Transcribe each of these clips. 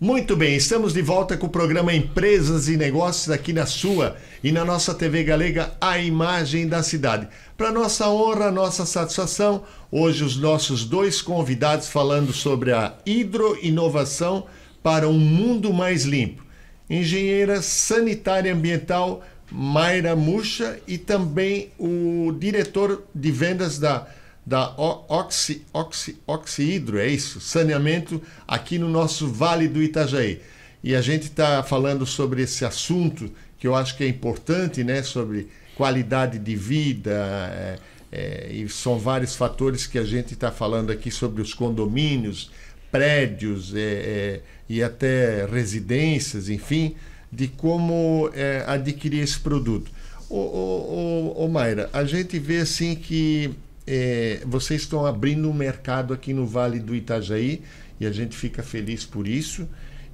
Muito bem, estamos de volta com o programa Empresas e Negócios aqui na sua e na nossa TV Galega, a imagem da cidade. Para nossa honra, nossa satisfação, hoje os nossos dois convidados falando sobre a hidroinovação para um mundo mais limpo. Engenheira sanitária ambiental Mayra Murcha e também o diretor de vendas da da oxi, oxi, hidro é isso? Saneamento aqui no nosso Vale do Itajaí. E a gente está falando sobre esse assunto que eu acho que é importante, né? Sobre qualidade de vida, é, é, e são vários fatores que a gente está falando aqui sobre os condomínios, prédios é, é e até residências, enfim, de como é, adquirir esse produto. O Mayra, a gente vê assim que é, vocês estão abrindo um mercado aqui no Vale do Itajaí e a gente fica feliz por isso.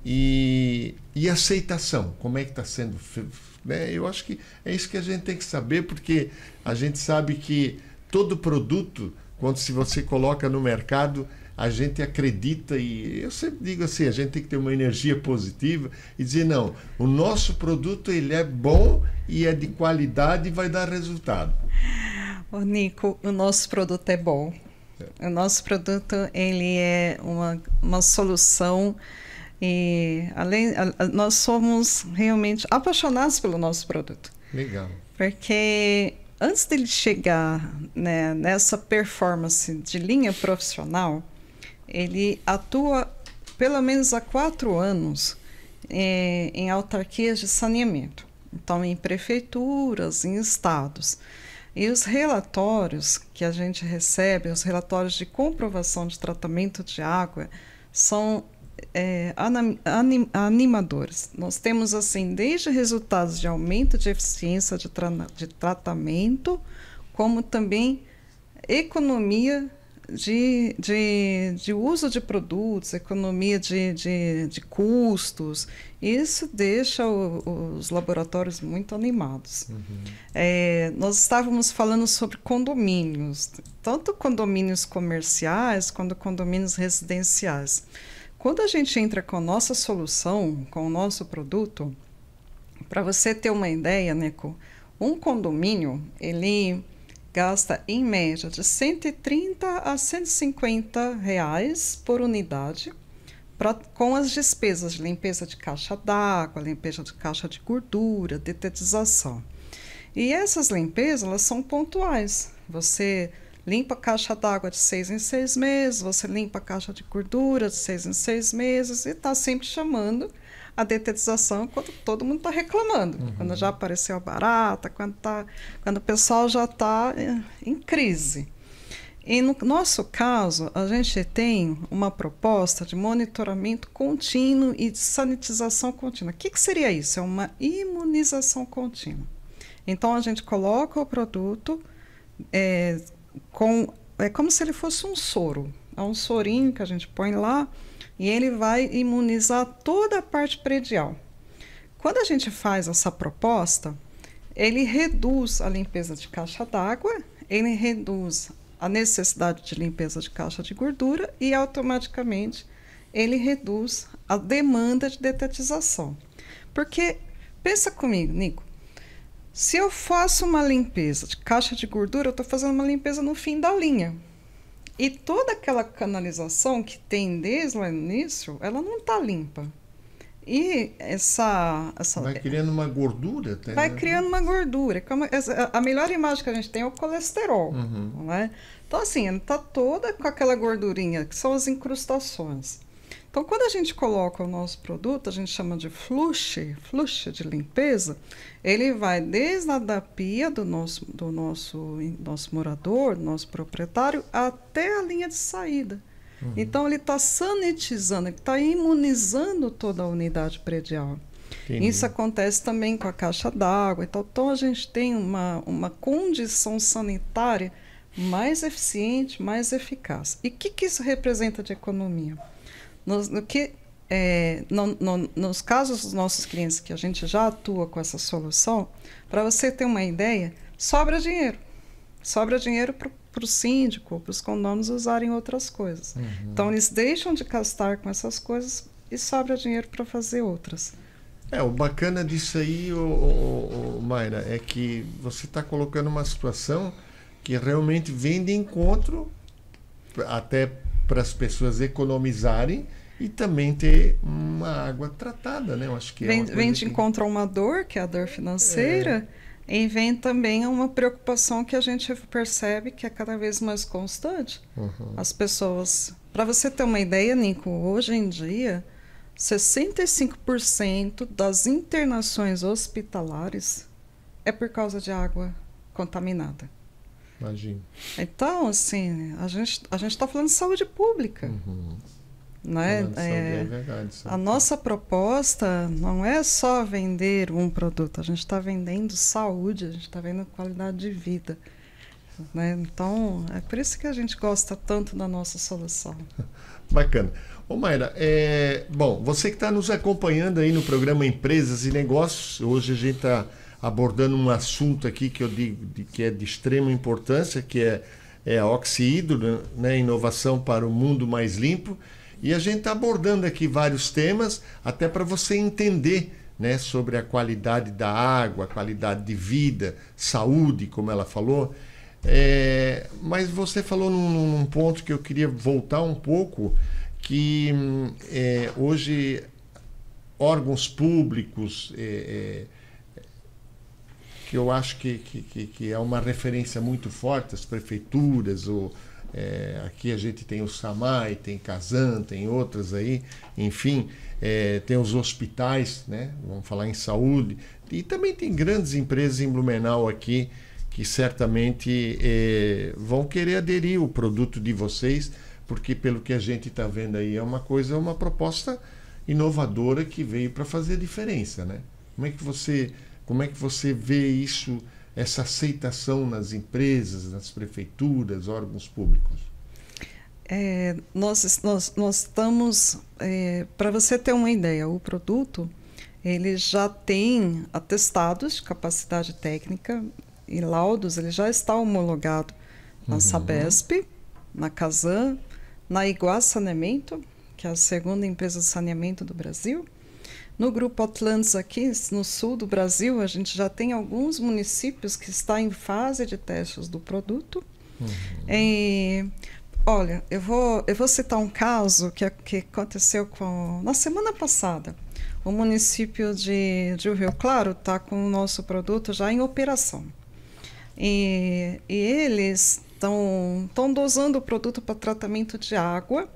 E, e aceitação, como é que está sendo? Né? Eu acho que é isso que a gente tem que saber, porque a gente sabe que todo produto, quando se você coloca no mercado, a gente acredita e eu sempre digo assim, a gente tem que ter uma energia positiva e dizer não, o nosso produto ele é bom e é de qualidade e vai dar resultado. Ô, Nico, o nosso produto é bom. É. O nosso produto ele é uma, uma solução e além a, nós somos realmente apaixonados pelo nosso produto. Legal. Porque antes dele chegar né, nessa performance de linha profissional, ele atua pelo menos há quatro anos é, em autarquias de saneamento. Então, em prefeituras, em estados. E os relatórios que a gente recebe, os relatórios de comprovação de tratamento de água, são é, anim, animadores. Nós temos, assim, desde resultados de aumento de eficiência de, tra de tratamento, como também economia de, de, de uso de produtos, economia de, de, de custos. Isso deixa o, os laboratórios muito animados. Uhum. É, nós estávamos falando sobre condomínios, tanto condomínios comerciais quanto condomínios residenciais. Quando a gente entra com a nossa solução, com o nosso produto, para você ter uma ideia, Neco, um condomínio, ele gasta em média de 130 a 150 reais por unidade pra, com as despesas de limpeza de caixa d'água, limpeza de caixa de gordura, detetização. E essas limpezas elas são pontuais. Você limpa a caixa d'água de seis em seis meses, você limpa a caixa de gordura de seis em seis meses e está sempre chamando a detetização é quando todo mundo está reclamando, uhum. quando já apareceu a barata, quando, tá, quando o pessoal já está eh, em crise. E no nosso caso, a gente tem uma proposta de monitoramento contínuo e de sanitização contínua. O que, que seria isso? É uma imunização contínua. Então, a gente coloca o produto é, com. É como se ele fosse um soro é um sorinho que a gente põe lá e ele vai imunizar toda a parte predial. Quando a gente faz essa proposta, ele reduz a limpeza de caixa d'água, ele reduz a necessidade de limpeza de caixa de gordura e automaticamente ele reduz a demanda de detetização. Porque pensa comigo, Nico, se eu faço uma limpeza de caixa de gordura, eu estou fazendo uma limpeza no fim da linha. E toda aquela canalização que tem desde o início, ela não está limpa. E essa, essa, Vai criando uma gordura até. Vai né? criando uma gordura. A melhor imagem que a gente tem é o colesterol. Uhum. Né? Então, assim, está toda com aquela gordurinha, que são as incrustações. Então, quando a gente coloca o nosso produto, a gente chama de flush, flush de limpeza, ele vai desde a da pia do nosso, do nosso, nosso morador, do nosso proprietário, até a linha de saída. Uhum. Então, ele está sanitizando, ele está imunizando toda a unidade predial. Entendi. Isso acontece também com a caixa d'água. Então, então, a gente tem uma, uma condição sanitária mais eficiente, mais eficaz. E o que, que isso representa de economia? Nos, no que, é, no, no, nos casos dos nossos clientes que a gente já atua com essa solução, para você ter uma ideia, sobra dinheiro. Sobra dinheiro para o síndico, para os condomos usarem outras coisas. Uhum. Então, eles deixam de gastar com essas coisas e sobra dinheiro para fazer outras. É, o bacana disso aí, o ô, Mayra, é que você está colocando uma situação que realmente vem de encontro até para as pessoas economizarem e também ter uma água tratada, né? Eu acho que é vem, é vem de que... encontro a uma dor que é a dor financeira. É. E vem também uma preocupação que a gente percebe que é cada vez mais constante. Uhum. As pessoas. Para você ter uma ideia, Nico, hoje em dia, 65% das internações hospitalares é por causa de água contaminada. Imagina. Então, assim, a gente a está falando de saúde pública. Uhum. Né? É, é verdade, a nossa proposta não é só vender um produto, a gente está vendendo saúde, a gente está vendendo qualidade de vida. Né? Então, é por isso que a gente gosta tanto da nossa solução. Bacana. Ô Mayra, é... bom, você que está nos acompanhando aí no programa Empresas e Negócios, hoje a gente está abordando um assunto aqui que eu digo de, que é de extrema importância, que é, é a Oxiídro, né, né, inovação para o mundo mais limpo. E a gente está abordando aqui vários temas, até para você entender né, sobre a qualidade da água, qualidade de vida, saúde, como ela falou. É, mas você falou num, num, ponto que eu queria voltar um pouco, que hum, é, hoje órgãos públicos, é, é que eu acho que, que, que, é uma referência muito forte, as prefeituras, o é, aqui a gente tem o SAMAI, tem Casan, tem outras aí, enfim, é, tem os hospitais, né? vamos falar em saúde, e também tem grandes empresas em Blumenau aqui que certamente é, vão querer aderir o produto de vocês, porque pelo que a gente está vendo aí é uma coisa, é uma proposta inovadora que veio para fazer diferença, né? Como é que você como é que você vê isso, essa aceitação nas empresas, nas prefeituras, órgãos públicos? É, nós, nós, nós estamos. É, Para você ter uma ideia, o produto ele já tem atestados de capacidade técnica e laudos, ele já está homologado na uhum. Sabesp, na Casan, na Iguaçaneamento, Saneamento, que é a segunda empresa de saneamento do Brasil, no grupo Atlantis aqui, no sul do Brasil, a gente já tem alguns municípios que está em fase de testes do produto. Uhum. E, olha, eu vou, eu vou citar um caso que, que aconteceu com, na semana passada. O município de, de Rio Claro está com o nosso produto já em operação. E, e eles estão dosando o produto para tratamento de água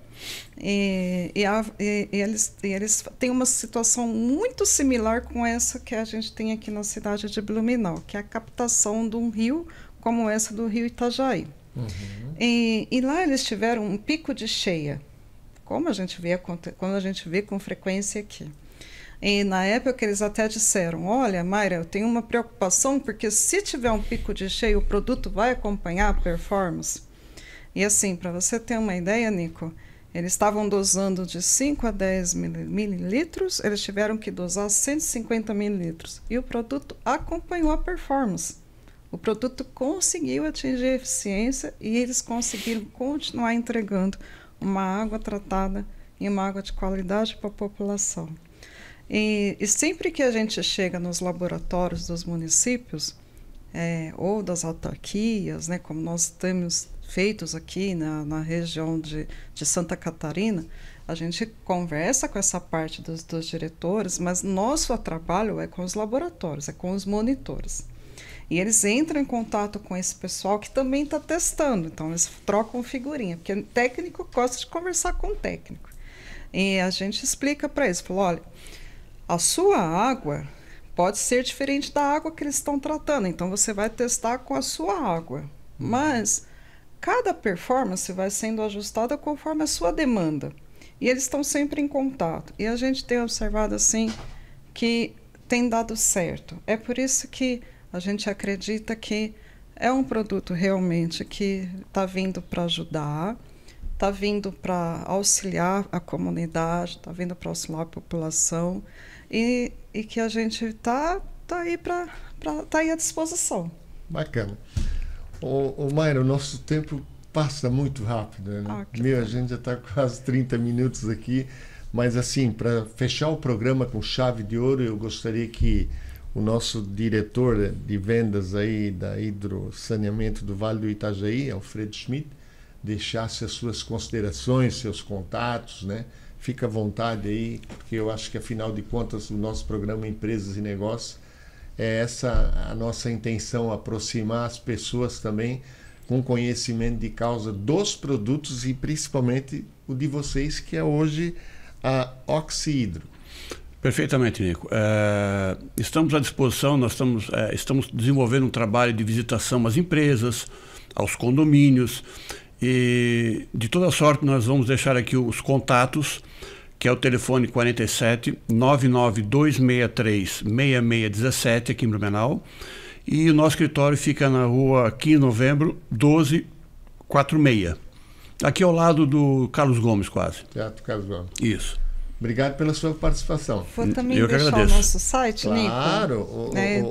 e, e, a, e, eles, e eles têm uma situação muito similar com essa que a gente tem aqui na cidade de Blumenau, que é a captação de um rio como essa do rio Itajaí. Uhum. E, e lá eles tiveram um pico de cheia, como a gente vê, quando a gente vê com frequência aqui. E na época eles até disseram: Olha, Mayra, eu tenho uma preocupação porque se tiver um pico de cheio, o produto vai acompanhar a performance. E assim, para você ter uma ideia, Nico, eles estavam dosando de 5 a 10 mililitros, eles tiveram que dosar 150 mililitros. E o produto acompanhou a performance. O produto conseguiu atingir a eficiência e eles conseguiram continuar entregando uma água tratada e uma água de qualidade para a população. E, e sempre que a gente chega nos laboratórios dos municípios, é, ou das autarquias, né, como nós temos feitos aqui na, na região de, de Santa Catarina, a gente conversa com essa parte dos, dos diretores, mas nosso trabalho é com os laboratórios, é com os monitores. E eles entram em contato com esse pessoal que também está testando, então eles trocam figurinha, porque o técnico gosta de conversar com o técnico. E a gente explica para eles, falou, olha, a sua água pode ser diferente da água que eles estão tratando. Então você vai testar com a sua água. Uhum. Mas cada performance vai sendo ajustada conforme a sua demanda. E eles estão sempre em contato. E a gente tem observado assim que tem dado certo. É por isso que a gente acredita que é um produto realmente que está vindo para ajudar está vindo para auxiliar a comunidade, está vindo para auxiliar a população e, e que a gente está tá aí, para tá aí à disposição. Bacana. Ô, ô Mayra, o nosso tempo passa muito rápido. Né? Ah, Meu, a gente já está quase 30 minutos aqui. Mas assim, para fechar o programa com chave de ouro, eu gostaria que o nosso diretor de vendas aí da Hidrosaneamento do Vale do Itajaí, Alfredo Schmidt, deixasse as suas considerações, seus contatos, né? Fica à vontade aí, porque eu acho que afinal de contas o nosso programa Empresas e Negócios é essa a nossa intenção aproximar as pessoas também com conhecimento de causa dos produtos e principalmente o de vocês que é hoje a Oxidro. Perfeitamente, Nico. É, estamos à disposição, nós estamos, é, estamos desenvolvendo um trabalho de visitação às empresas, aos condomínios. E de toda sorte, nós vamos deixar aqui os contatos, que é o telefone 47 99263 6617 aqui em Blumenau. E o nosso escritório fica na rua 15 de novembro, 1246. Aqui ao lado do Carlos Gomes, quase. Teatro Carlos Gomes. Isso. Obrigado pela sua participação. Vou também eu deixar agradeço. o nosso site, claro, Nico. Claro, né?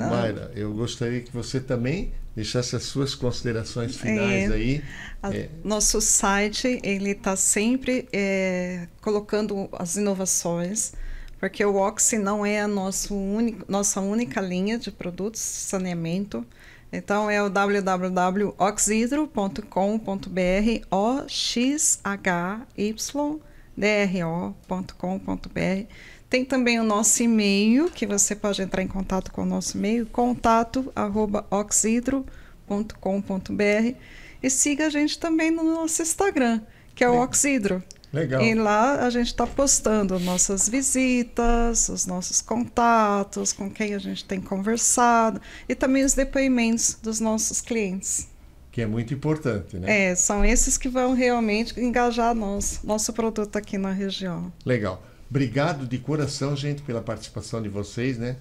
ah, Mayra, eu gostaria que você também deixasse as suas considerações finais é, aí. A, é. Nosso site, ele está sempre é, colocando as inovações, porque o Oxy não é a nosso único, nossa única linha de produtos de saneamento. Então é o www.oxhidro.com.br, O-X-H-Y dro.com.br. Tem também o nosso e-mail, que você pode entrar em contato com o nosso e-mail, contato.oxidro.com.br. E siga a gente também no nosso Instagram, que é o Oxidro. Legal. E lá a gente está postando nossas visitas, os nossos contatos, com quem a gente tem conversado e também os depoimentos dos nossos clientes que é muito importante, né? É, são esses que vão realmente engajar nós, nosso produto aqui na região. Legal. Obrigado de coração, gente, pela participação de vocês, né?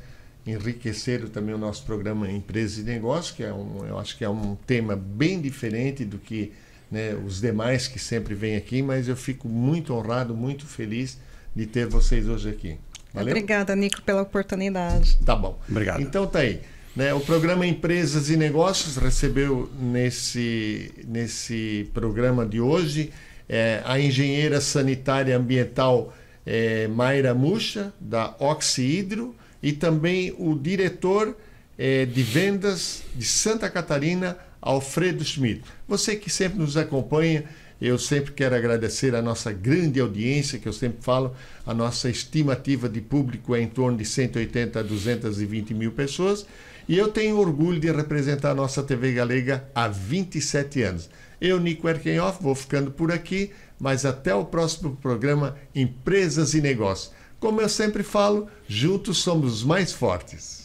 Enriqueceram também o nosso programa Empresas e Negócios, que é um, eu acho que é um tema bem diferente do que né, os demais que sempre vêm aqui, mas eu fico muito honrado, muito feliz de ter vocês hoje aqui. Valeu? Obrigada, Nico, pela oportunidade. Tá bom. Obrigado. Então tá aí. Né? O programa Empresas e Negócios recebeu nesse, nesse programa de hoje é, a engenheira sanitária ambiental é, Mayra Mucha, da Oxihidro, e também o diretor é, de vendas de Santa Catarina, Alfredo Schmidt. Você que sempre nos acompanha, eu sempre quero agradecer a nossa grande audiência, que eu sempre falo, a nossa estimativa de público é em torno de 180 a 220 mil pessoas. E eu tenho orgulho de representar a nossa TV galega há 27 anos. Eu, Nico Erkenhoff, vou ficando por aqui, mas até o próximo programa Empresas e Negócios. Como eu sempre falo, juntos somos mais fortes.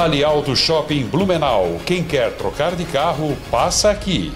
Vale Auto Shopping Blumenau. Quem quer trocar de carro, passa aqui.